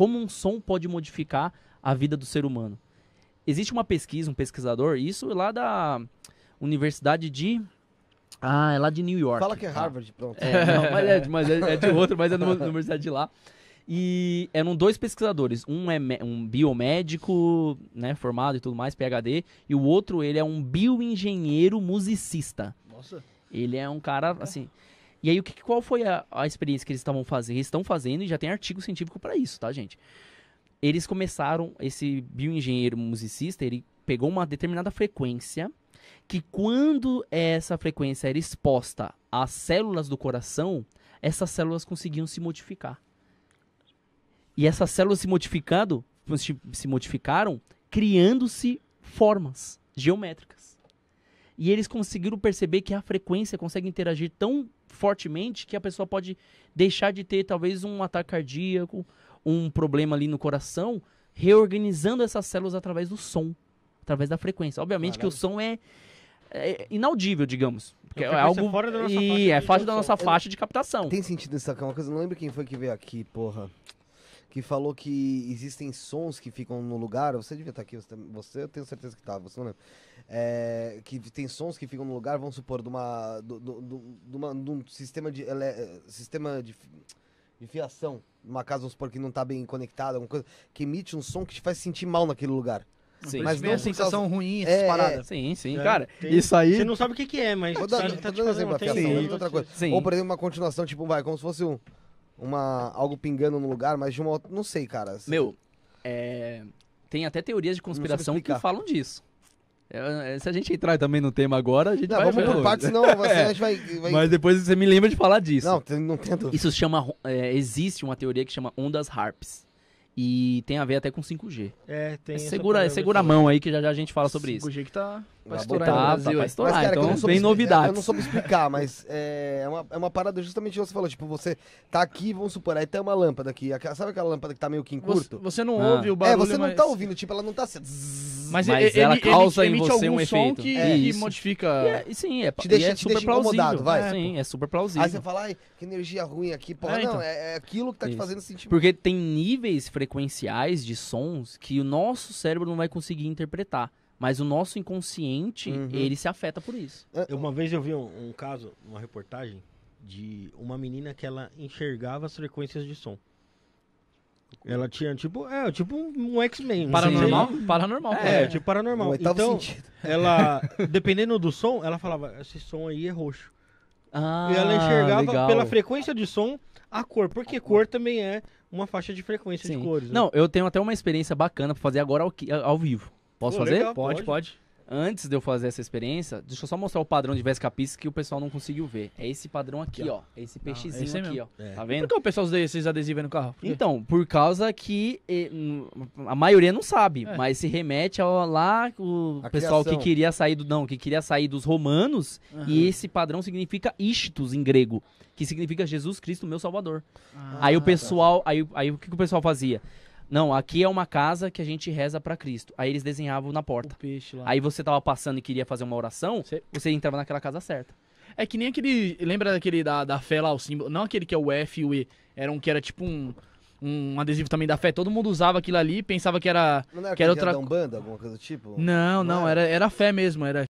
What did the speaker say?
como um som pode modificar a vida do ser humano. Existe uma pesquisa, um pesquisador, isso lá da Universidade de ah, é lá de New York. Fala que é Harvard, pronto. É, não, mas, é, mas é, é, de outro, mas é numa universidade de lá. E eram dois pesquisadores. Um é um biomédico, né, formado e tudo mais, PhD, e o outro ele é um bioengenheiro musicista. Nossa. Ele é um cara assim. É. E aí, o que, qual foi a, a experiência que eles estavam fazendo? Eles estão fazendo e já tem artigo científico para isso, tá, gente? Eles começaram, esse bioengenheiro musicista, ele pegou uma determinada frequência que quando essa frequência era exposta às células do coração, essas células conseguiam se modificar. E essas células se modificando, se modificaram, criando-se formas geométricas. E eles conseguiram perceber que a frequência consegue interagir tão fortemente que a pessoa pode deixar de ter talvez um ataque cardíaco, um problema ali no coração, reorganizando essas células através do som, através da frequência. Obviamente que o som é, é inaudível, digamos. Porque é algo é fora da nossa e faixa é fora da nossa faixa de captação. Tem sentido isso, aqui, uma coisa, não lembro quem foi que veio aqui, porra que falou que existem sons que ficam no lugar. Você devia estar tá aqui, você, você eu tenho certeza que estava, tá, você não lembra. É, que tem sons que ficam no lugar, vamos supor, de, uma, de, de, uma, de um sistema de. Ele, sistema de, de fiação. Uma casa, vamos supor, que não está bem conectada, alguma coisa, que emite um som que te faz sentir mal naquele lugar. Sim. Mas não assim, é uma sensação causa... ruim, essas é, paradas. Sim, sim. É, cara, tem... isso aí. Você não sabe o que, que é, mas. Vou dar, tá te dando exemplo, uma outra coisa. Sim. Ou, por exemplo, uma continuação, tipo, vai, como se fosse um uma algo pingando no lugar, mas de uma não sei, cara. Assim. Meu, é, tem até teorias de conspiração que falam disso. É, é, se a gente entrar também no tema agora, a gente não, vai... Vamos por partes, senão você, é. vai, vai, Mas depois você me lembra de falar disso. Não, não tento. Isso chama... É, existe uma teoria que chama ondas harps. E tem a ver até com 5G. É, tem. segura segura a mão aí que já, já a gente fala sobre 5G isso. 5G que tá pra estourar tá, no Brasil. Tá pra estourar, mas, cara, então tem novidades. Eu não soube explicar, mas é, é, uma, é uma parada justamente que você falou. Tipo, você tá aqui, vamos supor, aí tem uma lâmpada aqui. Sabe aquela lâmpada que tá meio que em curto? Você, você não ah. ouve o é, barulho, É, você não tá mas... tá ouvindo. Tipo, ela não tá... Assim, zzz, mas, mas ele, ela causa ele, em você um efeito. Que, é. que modifica. É, e, sim, é, te deixa, é te super deixa plausível. Vai. É, sim, é super plausível. Aí ah, você fala, ai, que energia ruim aqui. Porra, é, então. não, é, é, aquilo que tá Isso. te fazendo sentir. Porque tem níveis frequenciais de sons que o nosso cérebro não vai conseguir interpretar. Mas o nosso inconsciente, uhum. ele se afeta por isso. Uma vez eu vi um, um caso, uma reportagem, de uma menina que ela enxergava as frequências de som. Ela tinha tipo, é, tipo um X-Men. Assim, paranormal? Né? Paranormal. É, é, tipo paranormal. Então, sentido. ela, dependendo do som, ela falava, esse som aí é roxo. Ah, e ela ah, enxergava legal. pela frequência de som a cor, porque a cor. cor também é uma faixa de frequência Sim. de cores. Né? Não, eu tenho até uma experiência bacana pra fazer agora ao, ao vivo. Posso Pô, fazer? Legal, pode, pode. pode antes de eu fazer essa experiência, deixa eu só mostrar o padrão de Vescapis que o pessoal não conseguiu ver. É esse padrão aqui, ó. esse ah, peixezinho esse é aqui, mesmo. ó. É. Tá vendo? Por que o pessoal usa esses adesivos no carro? Por então, por causa que a maioria não sabe, é. mas se remete ao lá o a pessoal criação. que queria sair do não, que queria sair dos romanos, uhum. e esse padrão significa istos em grego, que significa Jesus Cristo, meu Salvador. Ah, aí o tá. pessoal, tá. aí, aí o que, que o pessoal fazia? Não, aqui é uma casa que a gente reza para Cristo. Aí eles desenhavam na porta. Aí você tava passando e queria fazer uma oração, você entrava naquela casa certa. É que nem aquele. Lembra daquele da, da fé lá, o símbolo? Não aquele que é o F e o E. Era um que era tipo um um adesivo também da fé. Todo mundo usava aquilo ali, pensava que era. Não era, que era outra. Banda, alguma coisa do tipo? Não, não, não é? era, era fé mesmo. Era